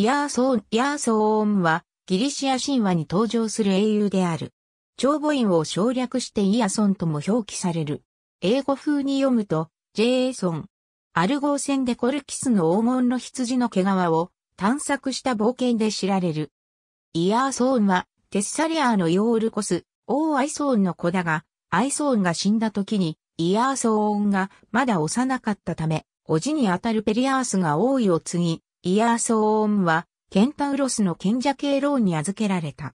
イヤーソーン、イヤーソーンは、ギリシア神話に登場する英雄である。長母音を省略してイヤソンとも表記される。英語風に読むと、ジェイソン。アルゴー戦でコルキスの黄金の羊の毛皮を探索した冒険で知られる。イヤーソーンは、テッサリアーのヨールコス、王アイソーンの子だが、アイソーンが死んだ時に、イヤーソーンがまだ幼かったため、叔父にあたるペリアースが王位を継ぎ、イヤーソーンは、ケンタウロスの賢者ローンに預けられた。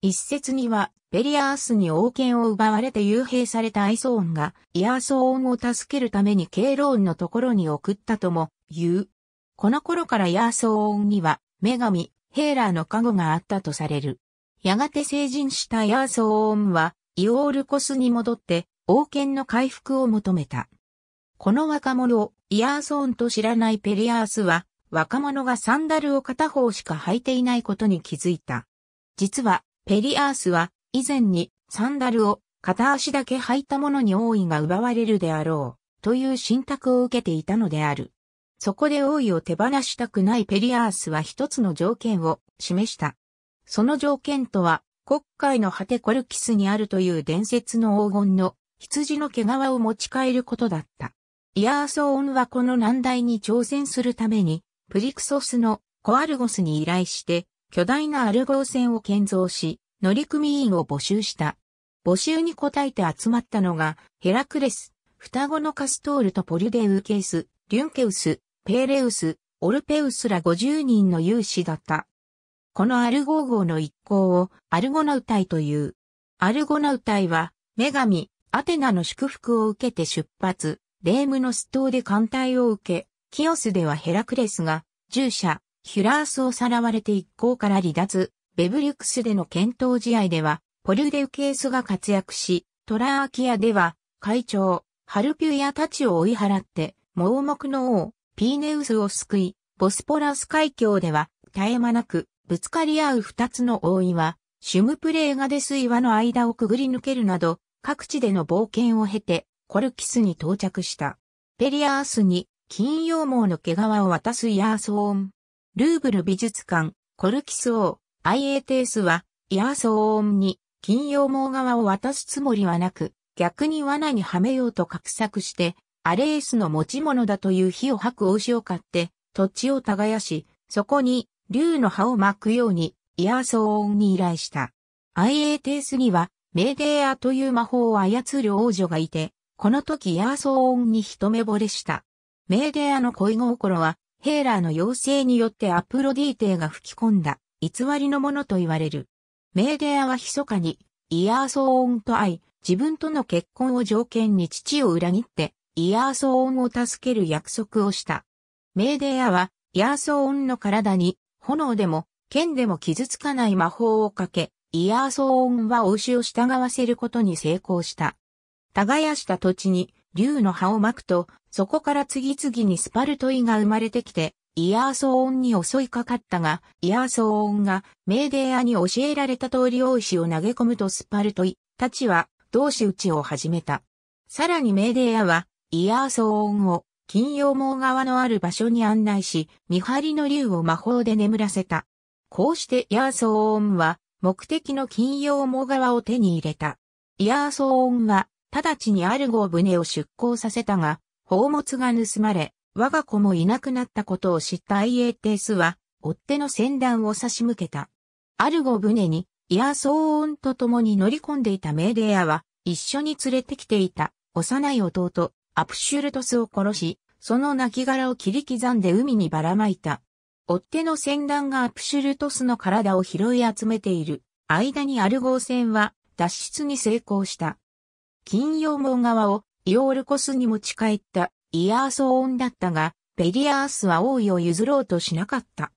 一説には、ベリアースに王権を奪われて幽閉されたアイソーンが、イヤーソーンを助けるためにーンのところに送ったとも、言う。この頃からイヤーソーンには、女神、ヘーラーの加護があったとされる。やがて成人したイヤーソーンは、イオールコスに戻って、王権の回復を求めた。この若者をイヤーソーンと知らないペリアースは、若者がサンダルを片方しか履いていないことに気づいた。実は、ペリアースは以前にサンダルを片足だけ履いた者に王位が奪われるであろうという信託を受けていたのである。そこで王位を手放したくないペリアースは一つの条件を示した。その条件とは、国会の果てコルキスにあるという伝説の黄金の羊の毛皮を持ち帰ることだった。イアーソーンはこの難題に挑戦するためにプリクソスのコアルゴスに依頼して、巨大なアルゴー船を建造し、乗組員を募集した。募集に応えて集まったのが、ヘラクレス、双子のカストールとポリデウケウス、リュンケウス、ペーレウス、オルペウスら50人の勇士だった。このアルゴー号の一行をアルゴナウタイという。アルゴナウタイは、女神、アテナの祝福を受けて出発、レームのストーで艦隊を受け、キオスではヘラクレスが、従者、ヒュラースをさらわれて一行から離脱、ベブリュクスでの検討試合では、ポルデウケースが活躍し、トラーキアでは、会長、ハルピュアたちを追い払って、盲目の王、ピーネウスを救い、ボスポラス海峡では、絶え間なく、ぶつかり合う二つの王岩、シュムプレーガデス岩の間をくぐり抜けるなど、各地での冒険を経て、コルキスに到着した。ペリアースに金曜毛の毛皮を渡すイヤーソーン。ルーブル美術館、コルキス王、IA テースは、イヤーソーンに金曜毛側を渡すつもりはなく、逆に罠にはめようと画策して、アレースの持ち物だという火を吐く牛を買って、土地を耕し、そこに竜の葉を巻くように、イヤーソーンに依頼した。IA テースには、メーデーアという魔法を操る王女がいて、この時イヤーソーンに一目惚れした。メーデアの恋心は、ヘーラーの妖精によってアプロディーテが吹き込んだ、偽りのものと言われる。メーデアは密かに、イヤーソーンと会い、自分との結婚を条件に父を裏切って、イヤーソーンを助ける約束をした。メーデアは、イヤーソーンの体に、炎でも、剣でも傷つかない魔法をかけ、イヤーソーンは王子を従わせることに成功した。耕した土地に、竜の葉を巻くと、そこから次々にスパルトイが生まれてきて、イヤーソーンに襲いかかったが、イヤーソーンがメーデーアに教えられた通り王子を投げ込むとスパルトイたちは同士打ちを始めた。さらにメーデーアはイヤーソーンを金曜網側のある場所に案内し、見張りの竜を魔法で眠らせた。こうしてイヤーソーンは目的の金曜網側を手に入れた。イヤーソーンは直ちにアルゴー船を出港させたが、宝物が盗まれ、我が子もいなくなったことを知ったアイエーテースは、追手の船団を差し向けた。アルゴ船に、イヤー騒音と共に乗り込んでいたメーデアは、一緒に連れてきていた幼い弟、アプシュルトスを殺し、その亡骸を切り刻んで海にばらまいた。追手の船団がアプシュルトスの体を拾い集めている。間にアルゴー船は脱出に成功した。金曜門側をイオールコスに持ち帰ったイアーソーンだったが、ペリアースは王位を譲ろうとしなかった。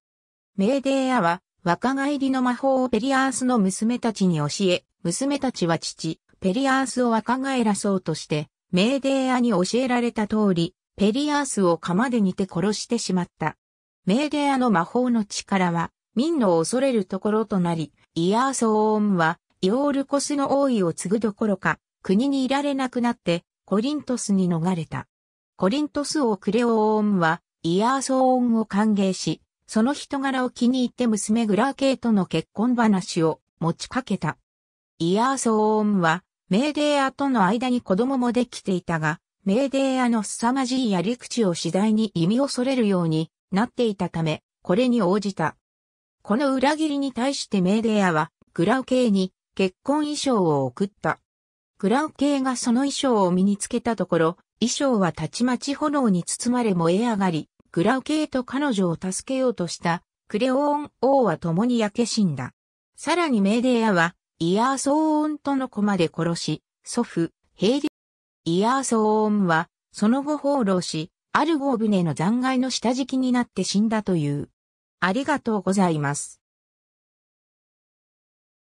メーデーアは若返りの魔法をペリアースの娘たちに教え、娘たちは父、ペリアースを若返らそうとして、メーデーアに教えられた通り、ペリアースを釜で煮て殺してしまった。メーデーアの魔法の力は、民の恐れるところとなり、イアーソーンは、イオールコスの王位を継ぐどころか、国にいられなくなってコリントスに逃れた。コリントス王クレオーンはイアーソーンを歓迎し、その人柄を気に入って娘グラーケイとの結婚話を持ちかけた。イアーソーンはメーデーアとの間に子供もできていたが、メーデーアの凄まじいやり口を次第に意味恐れるようになっていたため、これに応じた。この裏切りに対してメーデーアは、グラウケイに結婚衣装を送った。グラウ系がその衣装を身につけたところ、衣装はたちまち炎に包まれ燃え上がり、グラウ系と彼女を助けようとしたクレオーン王は共に焼け死んだ。さらにメーデーアはイヤーソーンとの子まで殺し、祖父、ヘイリ、イヤーソーンはその後放浪し、アルゴー船の残骸の下敷きになって死んだという。ありがとうございます。